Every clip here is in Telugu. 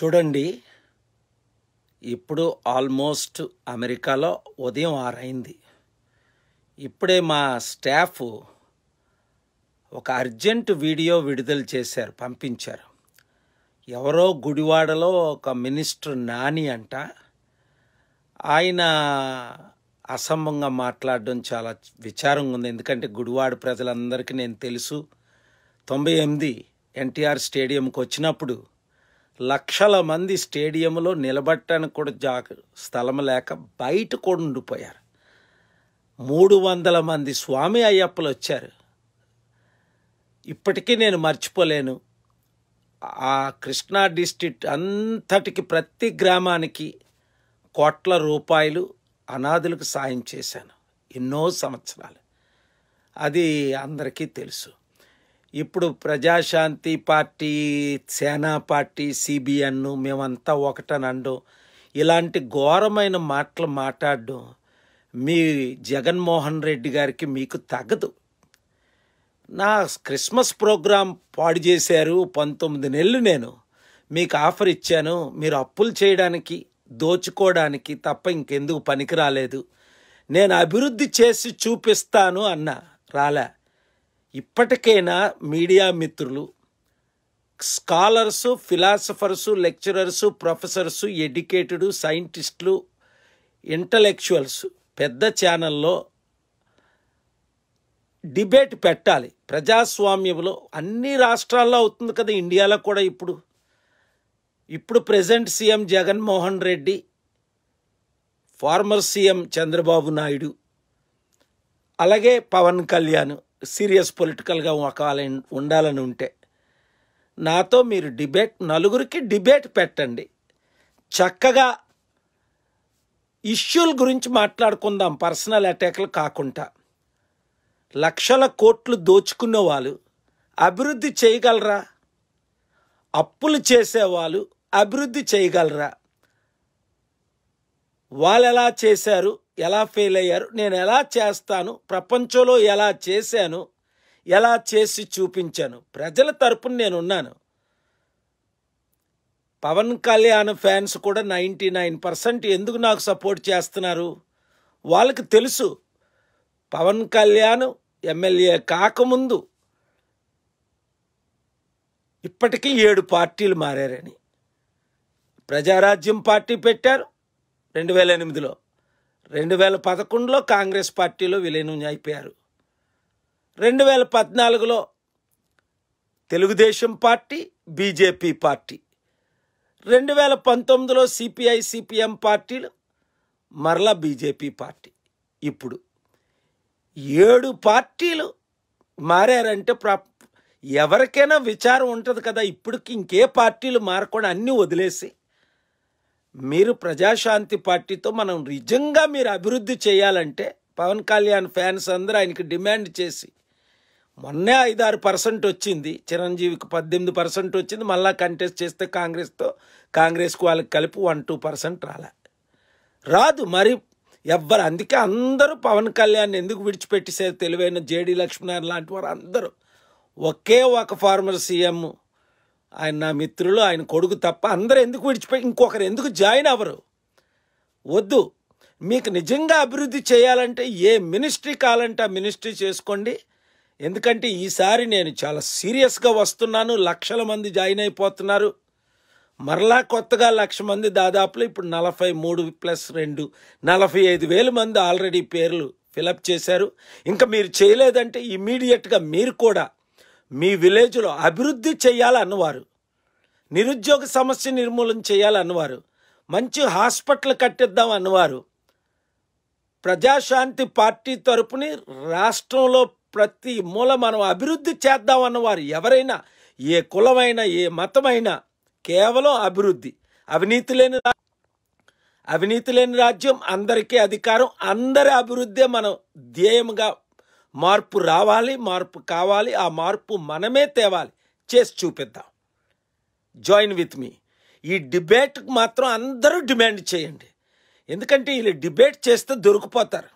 చూడండి ఇప్పుడు ఆల్మోస్ట్ అమెరికాలో ఉదయం ఆరైంది ఇప్పుడే మా స్టాఫ్ ఒక అర్జెంట్ వీడియో విడుదల చేశారు పంపించారు ఎవరో గుడివాడలో ఒక మినిస్టర్ నాని అంట ఆయన అసంభంగా మాట్లాడడం చాలా విచారంగా ఉంది ఎందుకంటే గుడివాడ ప్రజలందరికీ నేను తెలుసు తొంభై ఎనిమిది ఎన్టీఆర్ స్టేడియంకి వచ్చినప్పుడు లక్షల మంది స్టేడియంలో నిలబట్టడానికి కూడా జా స్థలం లేక బయట కూడా ఉండిపోయారు మూడు వందల మంది స్వామి అయ్యప్పలు వచ్చారు ఇప్పటికీ నేను మర్చిపోలేను ఆ కృష్ణా డిస్టిక్ అంతటికి ప్రతి గ్రామానికి కోట్ల రూపాయలు అనాథులకు సాయం చేశాను ఎన్నో సంవత్సరాలు అది అందరికీ తెలుసు ఇప్పుడు Prajashanti party Sena party CBN మేమంతా ఒకటనండు ఇలాంటి ఘోరమైన మాటలు మాట్లాడడం మీ జగన్మోహన్ రెడ్డి గారికి మీకు తగదు నా క్రిస్మస్ ప్రోగ్రాం పాడు చేశారు పంతొమ్మిది నెలలు నేను మీకు ఆఫర్ ఇచ్చాను మీరు అప్పులు చేయడానికి దోచుకోవడానికి తప్ప ఇంకెందుకు పనికి రాలేదు నేను అభివృద్ధి చేసి చూపిస్తాను అన్న రాలే ఇప్పటికైనా మీడియా మిత్రులు scholars philosophers lecturers professors educated సైంటిస్టులు ఇంటలెక్చువల్స్ పెద్ద ఛానల్లో డిబేట్ పెట్టాలి ప్రజాస్వామ్యంలో అన్ని రాష్ట్రాల్లో అవుతుంది కదా ఇండియాలో కూడా ఇప్పుడు ఇప్పుడు present CM Jaganmohan Reddy former CM Chandrababu Naidu అలాగే పవన్ కళ్యాణ్ సీరియస్ పొలిటికల్గా ఒకవేళ ఉండాలని ఉంటే నాతో మీరు డిబేట్ నలుగురికి డిబేట్ పెట్టండి చక్కగా ఇష్యూల గురించి మాట్లాడుకుందాం పర్సనల్ అటాక్లు కాకుండా లక్షల కోట్లు దోచుకున్న వాళ్ళు అభివృద్ధి చేయగలరా అప్పులు చేసేవాళ్ళు అభివృద్ధి చేయగలరా వాళ్ళు ఎలా చేశారు ఎలా ఫెయిల్ అయ్యారు నేను ఎలా చేస్తాను ప్రపంచంలో ఎలా చేశాను ఎలా చేసి చూపించాను ప్రజల తరపున నేనున్నాను పవన్ కళ్యాణ్ ఫ్యాన్స్ కూడా నైంటీ నైన్ పర్సెంట్ ఎందుకు నాకు సపోర్ట్ చేస్తున్నారు వాళ్ళకి తెలుసు పవన్ కళ్యాణ్ ఎమ్మెల్యే కాకముందు ఇప్పటికీ ఏడు పార్టీలు మారారని ప్రజారాజ్యం పార్టీ పెట్టారు రెండు వేల ఎనిమిదిలో రెండు వేల పదకొండులో కాంగ్రెస్ పార్టీలో విలీనం అయిపోయారు రెండు వేల పద్నాలుగులో తెలుగుదేశం పార్టీ బీజేపీ పార్టీ రెండు వేల పంతొమ్మిదిలో సిపిఐ సిపిఎం పార్టీలు మరలా బీజేపీ పార్టీ ఇప్పుడు ఏడు పార్టీలు మారారంటే ప్రా ఎవరికైనా విచారం ఉంటుంది కదా ఇప్పటికి ఇంకే పార్టీలు మారకుండా అన్నీ వదిలేసి మీరు ప్రజాశాంతి పార్టీతో మనం నిజంగా మీరు అభివృద్ధి చేయాలంటే పవన్ కళ్యాణ్ ఫ్యాన్స్ అందరూ ఆయనకి డిమాండ్ చేసి మొన్నే ఐదారు పర్సెంట్ వచ్చింది చిరంజీవికి పద్దెనిమిది పర్సెంట్ వచ్చింది మళ్ళా కంటెస్ట్ చేస్తే కాంగ్రెస్తో కాంగ్రెస్కు వాళ్ళకి కలిపి వన్ టూ పర్సెంట్ రాలే రాదు మరి ఎవ్వరు అందుకే అందరూ పవన్ కళ్యాణ్ ఎందుకు విడిచిపెట్టేసారు తెలివైన జేడి లక్ష్మీనారాయణ లాంటి వారు అందరూ ఒకే ఒక ఫార్మర్ సీఎం ఆయన నా మిత్రులు ఆయన కొడుకు తప్ప అందరూ ఎందుకు విడిచిపోయి ఇంకొకరు ఎందుకు జాయిన్ అవ్వరు వద్దు మీకు నిజంగా అభివృద్ధి చేయాలంటే ఏ మినిస్ట్రీ కావాలంటే ఆ మినిస్ట్రీ చేసుకోండి ఎందుకంటే ఈసారి నేను చాలా సీరియస్గా వస్తున్నాను లక్షల మంది జాయిన్ అయిపోతున్నారు మరలా కొత్తగా లక్ష మంది దాదాపులో ఇప్పుడు నలభై మూడు ప్లస్ రెండు నలభై ఐదు వేల మంది ఆల్రెడీ పేర్లు ఫిలప్ చేశారు ఇంకా మీరు చేయలేదంటే ఇమీడియట్గా మీరు కూడా మీ విలేజ్లో అభివృద్ధి చేయాలన్నవారు నిరుద్యోగ సమస్య నిర్మూలన చేయాలన్నవారు మంచి హాస్పిటల్ కట్టిద్దాం అన్నవారు ప్రజాశాంతి పార్టీ తరపుని రాష్ట్రంలో ప్రతి మూల మనం అభివృద్ధి చేద్దాం అన్నవారు ఎవరైనా ఏ కులమైనా ఏ మతమైనా కేవలం అభివృద్ధి అవినీతి లేని అవినీతి లేని రాజ్యం అందరికీ అధికారం అందరి అభివృద్ధే మనం ధ్యేయంగా మార్పు రావాలి మార్పు కావాలి ఆ మార్పు మనమే తేవాలి చేసి చూపిద్దాం జాయిన్ విత్ మీ ఈ డిబేట్కి మాత్రం అందరూ డిమాండ్ చేయండి ఎందుకంటే వీళ్ళు డిబేట్ చేస్తే దొరికిపోతారు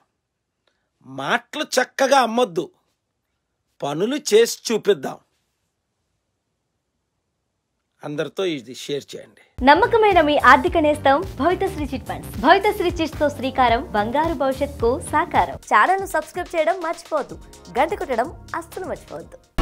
మాటలు చక్కగా అమ్మొద్దు పనులు చేసి చూపిద్దాం అందరితో ఇది షేర్ చేయండి నమ్మకమైన మీ ఆర్థిక నేస్తం Sri chit funds Sri chits తో శ్రీకారం బంగారు కు సాకారం ఛానల్ ను సబ్స్క్రైబ్ చేయడం మర్చిపోవద్దు గంట కొట్టడం అస్సలు మర్చిపోవద్దు